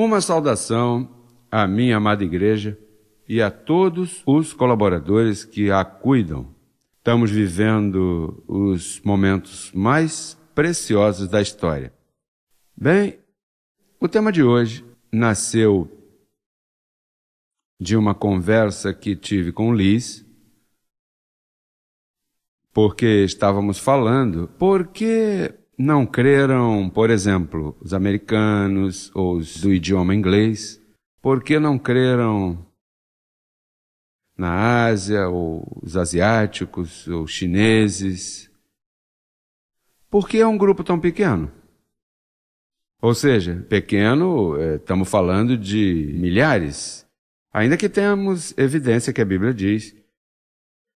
Uma saudação à minha amada igreja e a todos os colaboradores que a cuidam. Estamos vivendo os momentos mais preciosos da história. Bem, o tema de hoje nasceu de uma conversa que tive com Liz, porque estávamos falando Porque não creram, por exemplo, os americanos ou os do idioma inglês? Por que não creram na Ásia ou os asiáticos ou chineses? Por que é um grupo tão pequeno? Ou seja, pequeno, estamos é, falando de milhares. Ainda que tenhamos evidência que a Bíblia diz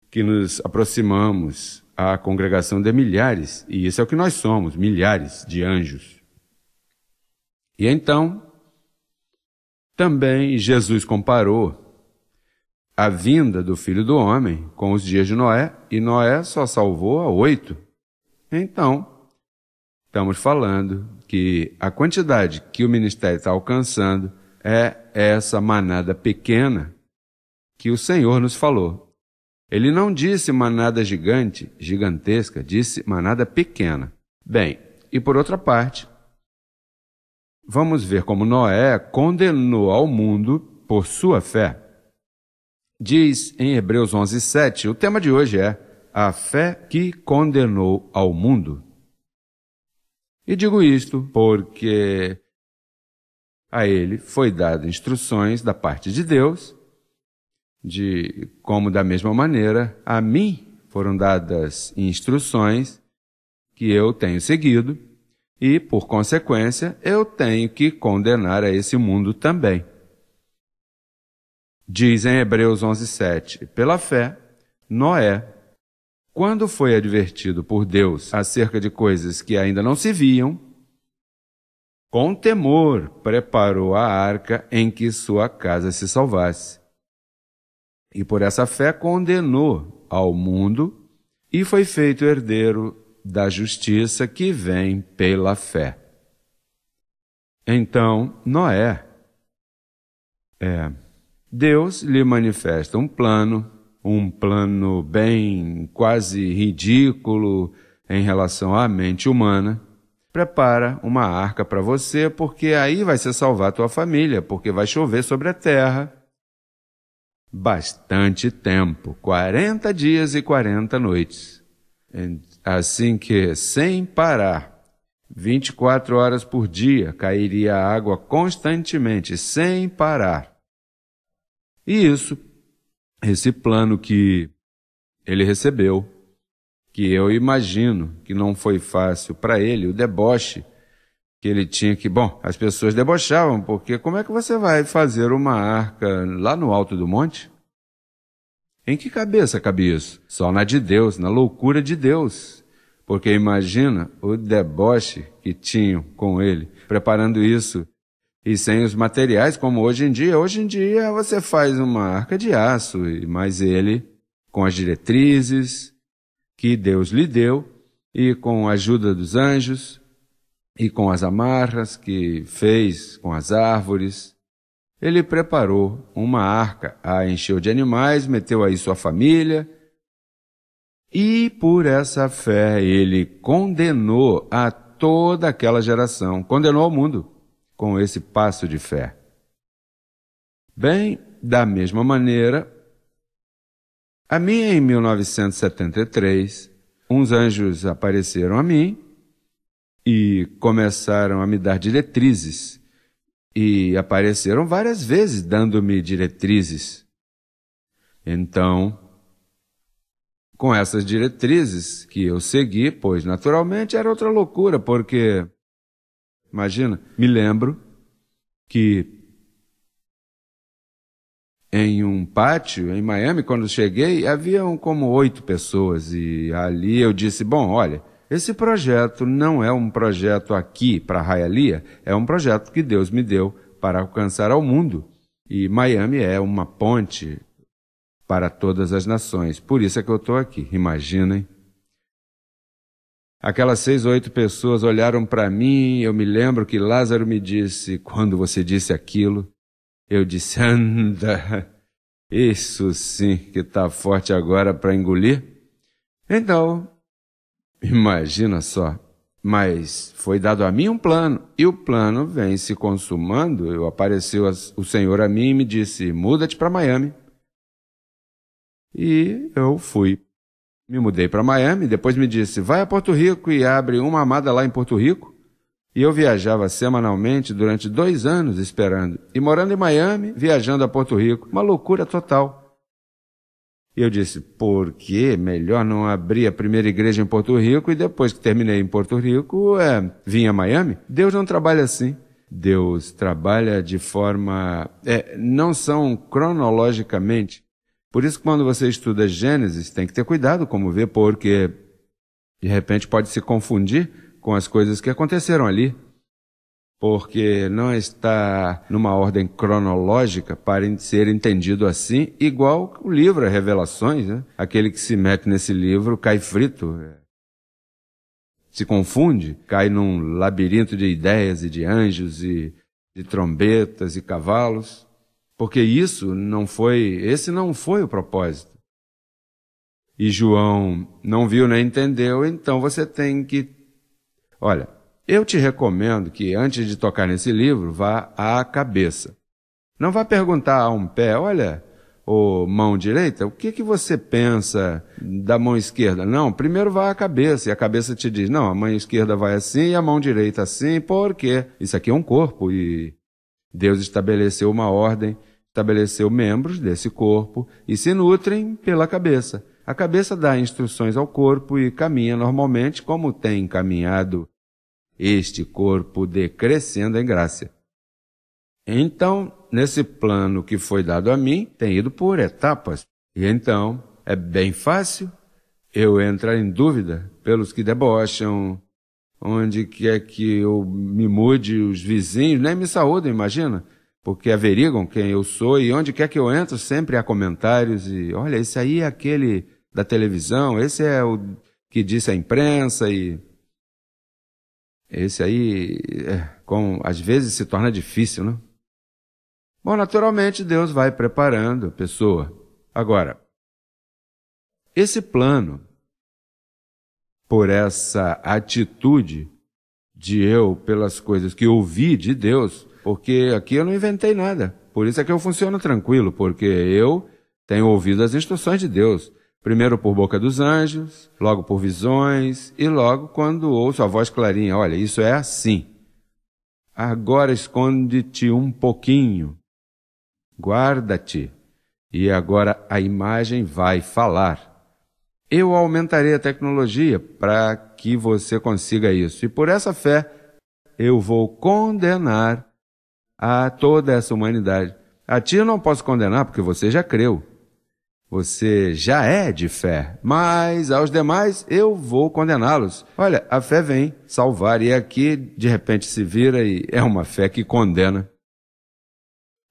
que nos aproximamos a congregação de milhares, e isso é o que nós somos, milhares de anjos. E então, também Jesus comparou a vinda do filho do homem com os dias de Noé, e Noé só salvou a oito. Então, estamos falando que a quantidade que o ministério está alcançando é essa manada pequena que o Senhor nos falou. Ele não disse manada gigante, gigantesca, disse manada pequena. Bem, e por outra parte, vamos ver como Noé condenou ao mundo por sua fé. Diz em Hebreus 7, o tema de hoje é a fé que condenou ao mundo. E digo isto porque a ele foi dada instruções da parte de Deus de como, da mesma maneira, a mim foram dadas instruções que eu tenho seguido, e, por consequência, eu tenho que condenar a esse mundo também. Diz em Hebreus 11:7: Pela fé, Noé, quando foi advertido por Deus acerca de coisas que ainda não se viam, com temor preparou a arca em que sua casa se salvasse e por essa fé condenou ao mundo e foi feito herdeiro da justiça que vem pela fé. Então, Noé, é, Deus lhe manifesta um plano, um plano bem quase ridículo em relação à mente humana. Prepara uma arca para você, porque aí vai se salvar tua família, porque vai chover sobre a terra bastante tempo 40 dias e 40 noites. Assim que, sem parar, 24 horas por dia cairia água constantemente, sem parar. E isso, esse plano que ele recebeu, que eu imagino que não foi fácil para ele, o deboche que ele tinha que. Bom, as pessoas debochavam, porque como é que você vai fazer uma arca lá no alto do monte? Em que cabeça cabia isso? Só na de Deus, na loucura de Deus. Porque imagina o deboche que tinham com ele, preparando isso. E sem os materiais, como hoje em dia. Hoje em dia você faz uma arca de aço, mas ele, com as diretrizes que Deus lhe deu, e com a ajuda dos anjos, e com as amarras que fez com as árvores. Ele preparou uma arca, a encheu de animais, meteu aí sua família, e por essa fé ele condenou a toda aquela geração, condenou o mundo com esse passo de fé. Bem, da mesma maneira, a mim em 1973, uns anjos apareceram a mim e começaram a me dar diretrizes. E apareceram várias vezes dando-me diretrizes. Então, com essas diretrizes que eu segui, pois naturalmente era outra loucura, porque, imagina, me lembro que em um pátio em Miami, quando cheguei, haviam como oito pessoas, e ali eu disse: Bom, olha esse projeto não é um projeto aqui para Hialeah, é um projeto que Deus me deu para alcançar ao mundo. E Miami é uma ponte para todas as nações. Por isso é que eu estou aqui, imaginem. Aquelas seis ou oito pessoas olharam para mim, eu me lembro que Lázaro me disse, quando você disse aquilo, eu disse, anda, isso sim que está forte agora para engolir. Então, Imagina só. Mas foi dado a mim um plano, e o plano vem se consumando. Eu apareceu o Senhor a mim e me disse: muda-te para Miami. E eu fui. Me mudei para Miami, depois me disse: vai a Porto Rico e abre uma amada lá em Porto Rico. E eu viajava semanalmente durante dois anos esperando, e morando em Miami, viajando a Porto Rico. Uma loucura total eu disse, por que melhor não abrir a primeira igreja em Porto Rico e depois que terminei em Porto Rico, é, vim a Miami? Deus não trabalha assim. Deus trabalha de forma. É, não são cronologicamente. Por isso, quando você estuda Gênesis, tem que ter cuidado como ver porque de repente pode se confundir com as coisas que aconteceram ali porque não está numa ordem cronológica para ser entendido assim, igual o livro, Revelações, né? aquele que se mete nesse livro cai frito, é. se confunde, cai num labirinto de ideias e de anjos e de trombetas e cavalos, porque isso não foi, esse não foi o propósito. E João não viu nem entendeu, então você tem que, olha, eu te recomendo que, antes de tocar nesse livro, vá à cabeça. Não vá perguntar a um pé, olha, ou mão direita, o que, que você pensa da mão esquerda? Não, primeiro vá à cabeça, e a cabeça te diz, não, a mão esquerda vai assim e a mão direita assim, porque isso aqui é um corpo e Deus estabeleceu uma ordem, estabeleceu membros desse corpo e se nutrem pela cabeça. A cabeça dá instruções ao corpo e caminha normalmente como tem caminhado este corpo decrescendo em graça. Então, nesse plano que foi dado a mim, tem ido por etapas. E então, é bem fácil eu entrar em dúvida pelos que debocham, onde quer é que eu me mude, os vizinhos nem me saúdam, imagina, porque averigam quem eu sou e onde quer é que eu entro sempre há comentários e olha, esse aí é aquele da televisão, esse é o que disse a imprensa e esse aí, é, como às vezes se torna difícil, não? Né? Bom, naturalmente Deus vai preparando a pessoa. Agora, esse plano, por essa atitude de eu, pelas coisas que ouvi de Deus, porque aqui eu não inventei nada. Por isso é que eu funciono tranquilo, porque eu tenho ouvido as instruções de Deus. Primeiro por boca dos anjos, logo por visões, e logo quando ouço a voz clarinha: Olha, isso é assim. Agora esconde-te um pouquinho, guarda-te, e agora a imagem vai falar. Eu aumentarei a tecnologia para que você consiga isso, e por essa fé eu vou condenar a toda essa humanidade. A ti eu não posso condenar porque você já creu. Você já é de fé, mas aos demais eu vou condená-los. Olha, a fé vem salvar e aqui de repente se vira e é uma fé que condena.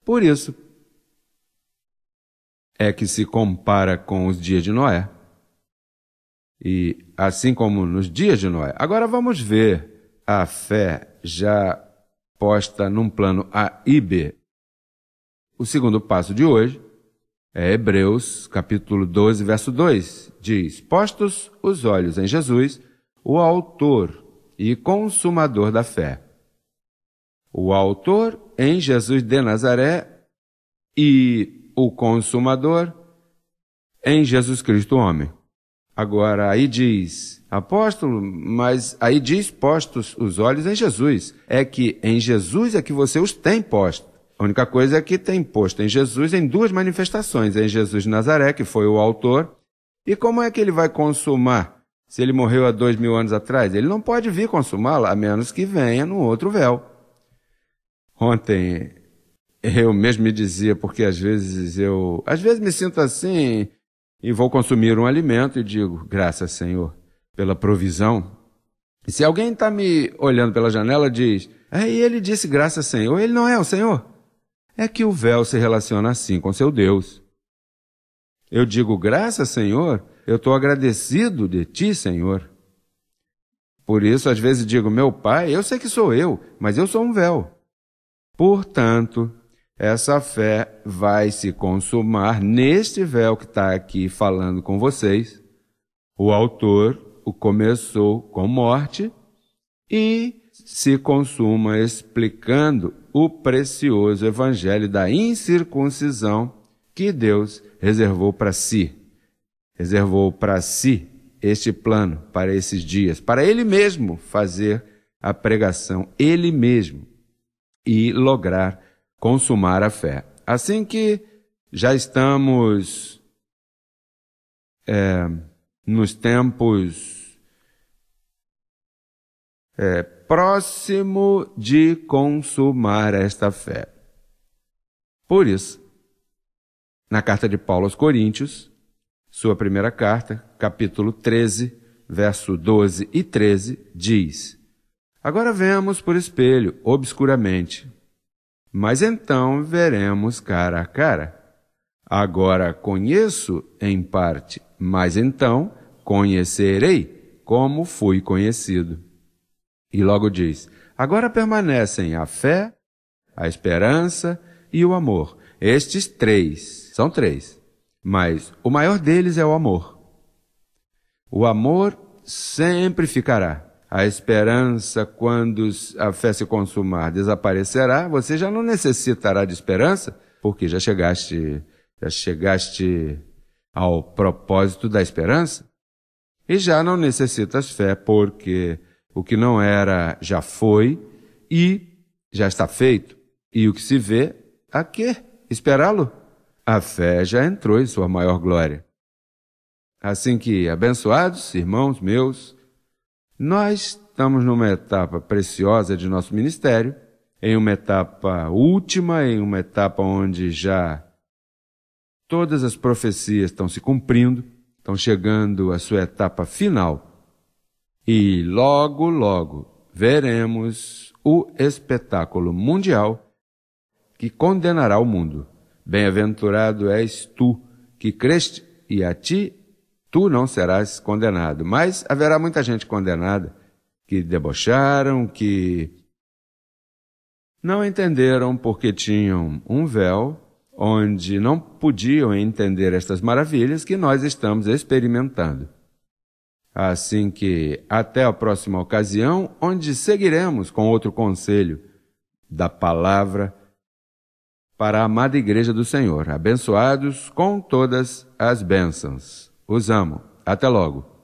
Por isso é que se compara com os dias de Noé. E assim como nos dias de Noé. Agora vamos ver a fé já posta num plano A e B. O segundo passo de hoje é Hebreus, capítulo 12, verso 2, diz: Postos os olhos em Jesus, o Autor e Consumador da fé. O Autor em Jesus de Nazaré e o Consumador em Jesus Cristo, homem. Agora, aí diz, apóstolo, mas aí diz postos os olhos em Jesus. É que em Jesus é que você os tem postos. A única coisa é que tem posto em Jesus em duas manifestações: em Jesus de Nazaré, que foi o autor, e como é que ele vai consumar se ele morreu há dois mil anos atrás? Ele não pode vir consumá-la, a menos que venha num outro véu. Ontem eu mesmo me dizia, porque às vezes eu. Às vezes me sinto assim e vou consumir um alimento e digo, graças Senhor, pela provisão. E se alguém está me olhando pela janela, diz, aí ele disse graças Senhor, ele não é o Senhor é que o véu se relaciona assim com seu Deus. Eu digo, graças, Senhor, eu estou agradecido de ti, Senhor. Por isso, às vezes digo, meu pai, eu sei que sou eu, mas eu sou um véu. Portanto, essa fé vai se consumar neste véu que está aqui falando com vocês. O autor o começou com morte e se consuma explicando o precioso evangelho da incircuncisão que Deus reservou para si. Reservou para si este plano, para esses dias, para ele mesmo fazer a pregação, ele mesmo, e lograr consumar a fé. Assim que já estamos é, nos tempos é, próximo de consumar esta fé. Por isso, na carta de Paulo aos Coríntios, sua primeira carta, capítulo 13, verso 12 e 13, diz: Agora vemos por espelho, obscuramente, mas então veremos cara a cara. Agora conheço em parte, mas então conhecerei como fui conhecido. E logo diz: Agora permanecem a fé, a esperança e o amor. Estes três, são três, mas o maior deles é o amor. O amor sempre ficará. A esperança, quando a fé se consumar, desaparecerá. Você já não necessitará de esperança, porque já chegaste, já chegaste ao propósito da esperança. E já não necessitas fé, porque o que não era já foi e já está feito. E o que se vê, a quê? Esperá-lo? A fé já entrou em sua maior glória. Assim que, abençoados irmãos meus, nós estamos numa etapa preciosa de nosso ministério, em uma etapa última, em uma etapa onde já todas as profecias estão se cumprindo, estão chegando à sua etapa final e logo, logo veremos o espetáculo mundial que condenará o mundo. Bem-aventurado és tu que creste, e a ti tu não serás condenado. Mas haverá muita gente condenada que debocharam, que não entenderam porque tinham um véu onde não podiam entender estas maravilhas que nós estamos experimentando. Assim que até a próxima ocasião, onde seguiremos com outro conselho da palavra para a amada Igreja do Senhor. Abençoados com todas as bênçãos. Os amo. Até logo.